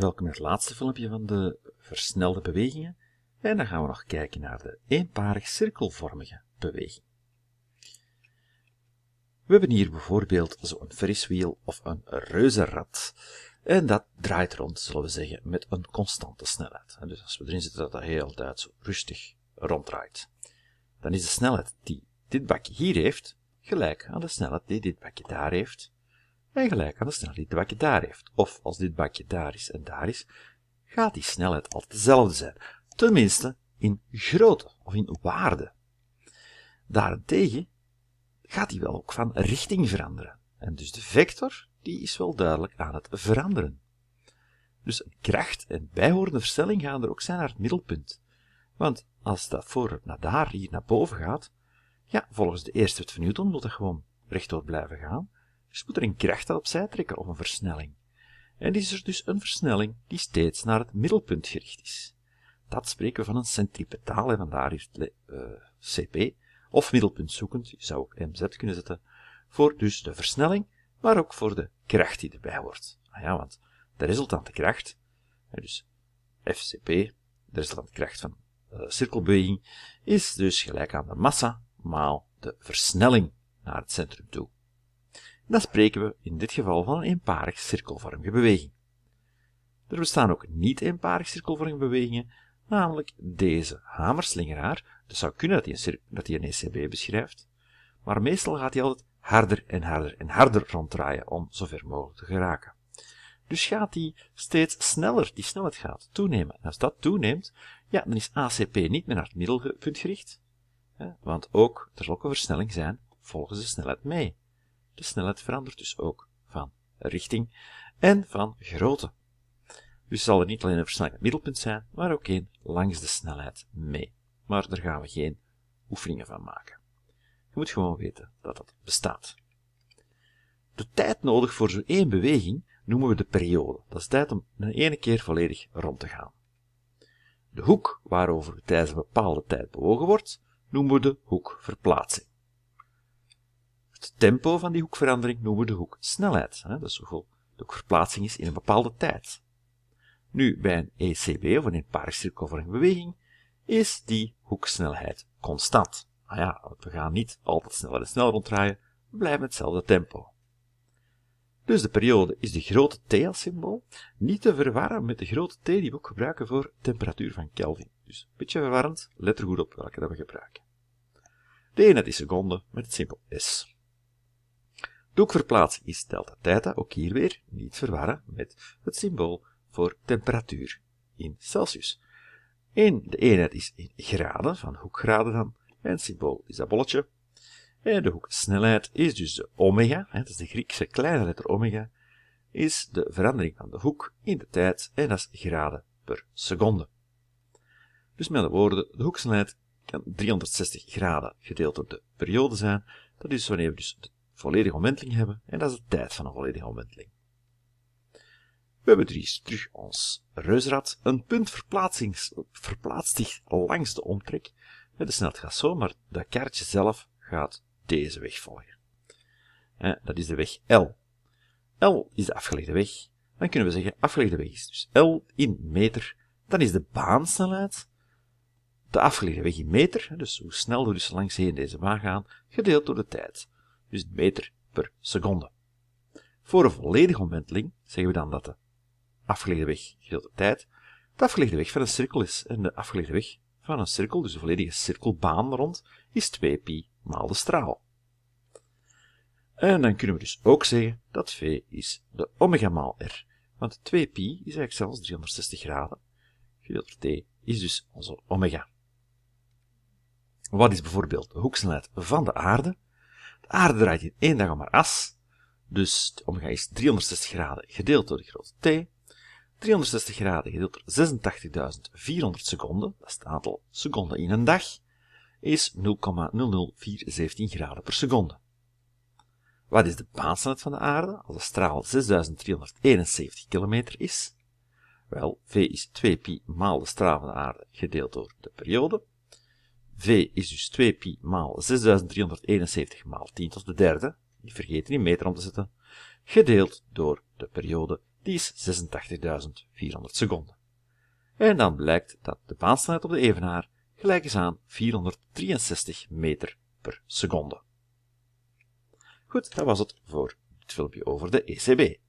welkom in het laatste filmpje van de versnelde bewegingen. En dan gaan we nog kijken naar de eenparig cirkelvormige beweging. We hebben hier bijvoorbeeld zo'n friswiel of een reuzenrad. En dat draait rond, zullen we zeggen, met een constante snelheid. dus als we erin zitten, dat dat heel tijd zo rustig ronddraait. Dan is de snelheid die dit bakje hier heeft, gelijk aan de snelheid die dit bakje daar heeft en gelijk aan de snelheid die bakje daar heeft. Of als dit bakje daar is en daar is, gaat die snelheid altijd dezelfde zijn. Tenminste, in grootte of in waarde. Daarentegen gaat die wel ook van richting veranderen. En dus de vector, die is wel duidelijk aan het veranderen. Dus kracht en bijhorende versnelling gaan er ook zijn naar het middelpunt. Want als dat voor naar daar, hier naar boven gaat, ja, volgens de eerste wet van Newton moet dat gewoon rechtdoor blijven gaan dus moet er een kracht opzij trekken of een versnelling. En is er dus een versnelling die steeds naar het middelpunt gericht is. Dat spreken we van een centripetale, en vandaar is het eh, CP, of middelpuntzoekend, je zou ook MZ kunnen zetten, voor dus de versnelling, maar ook voor de kracht die erbij hoort. Ah ja, want de resultante kracht, dus FCP, de resultante kracht van uh, cirkelbeweging, is dus gelijk aan de massa maal de versnelling naar het centrum toe dan spreken we in dit geval van een eenparig cirkelvormige beweging. Er bestaan ook niet-eenparig cirkelvormige bewegingen, namelijk deze hamerslingeraar. Dus zou kunnen dat hij, een, dat hij een ECB beschrijft, maar meestal gaat hij altijd harder en harder en harder ronddraaien om zo ver mogelijk te geraken. Dus gaat die steeds sneller, die snelheid gaat toenemen. En als dat toeneemt, ja, dan is ACP niet meer naar het middelpunt gericht, hè, want ook, er zal ook een versnelling zijn, volgens de snelheid mee. De snelheid verandert dus ook van richting en van grootte. Dus zal er niet alleen een versnelling middelpunt zijn, maar ook een langs de snelheid mee. Maar daar gaan we geen oefeningen van maken. Je moet gewoon weten dat dat bestaat. De tijd nodig voor zo'n één beweging noemen we de periode. Dat is tijd om een ene keer volledig rond te gaan. De hoek waarover tijdens een bepaalde tijd bewogen wordt, noemen we de hoekverplaatsing. Het tempo van die hoekverandering noemen we de hoeksnelheid. Hè? Dat is hoeveel de hoekverplaatsing is in een bepaalde tijd. Nu, bij een ECB of een paracirkelvormige beweging is die hoeksnelheid constant. Nou ja, we gaan niet altijd sneller en sneller ronddraaien, we blijven hetzelfde tempo. Dus de periode is de grote T als symbool, niet te verwarren met de grote T die we ook gebruiken voor temperatuur van Kelvin. Dus een beetje verwarrend, let er goed op welke dat we gebruiken. De eenheid is seconde met het simpel S. Doekverplaats is delta theta, ook hier weer niet verwarren met het symbool voor temperatuur in Celsius. En de eenheid is in graden, van hoekgraden dan, en het symbool is dat bolletje. En de hoeksnelheid is dus de omega, dat is de Griekse kleine letter omega, is de verandering van de hoek in de tijd, en dat is graden per seconde. Dus met andere woorden, de hoeksnelheid kan 360 graden gedeeld door de periode zijn. Dat is wanneer we dus de volledige omwenteling hebben, en dat is de tijd van een volledige omwenteling. We hebben drie terug ons reusrad, een punt verplaatst zich langs de omtrek, de snelheid gaat zo, maar dat kaartje zelf gaat deze weg volgen. dat is de weg L. L is de afgelegde weg. Dan kunnen we zeggen, afgelegde weg is dus L in meter. Dan is de baansnelheid de afgelegde weg in meter, dus hoe snel we dus langs heen deze baan gaan, gedeeld door de tijd dus meter per seconde. Voor een volledige omwenteling zeggen we dan dat de afgelegde weg gedeeld door tijd de afgelegde weg van een cirkel is. En de afgelegde weg van een cirkel, dus de volledige cirkelbaan rond, is 2pi maal de straal. En dan kunnen we dus ook zeggen dat v is de omega maal r. Want 2pi is eigenlijk zelfs 360 graden. Gedeeld door t is dus onze omega. Wat is bijvoorbeeld de hoeksnelheid van de aarde? aarde draait in één dag om haar as, dus de omgang is 360 graden gedeeld door de grote T. 360 graden gedeeld door 86.400 seconden, dat is het aantal seconden in een dag, is 0,00417 graden per seconde. Wat is de baansnelheid van de aarde als de straal 6371 kilometer is? Wel, v is 2 pi maal de straal van de aarde gedeeld door de periode. V is dus 2pi maal 6371 maal 10 tot de derde, niet vergeten die meter om te zetten, gedeeld door de periode, die is 86.400 seconden. En dan blijkt dat de baansnelheid op de evenaar gelijk is aan 463 meter per seconde. Goed, dat was het voor dit filmpje over de ECB.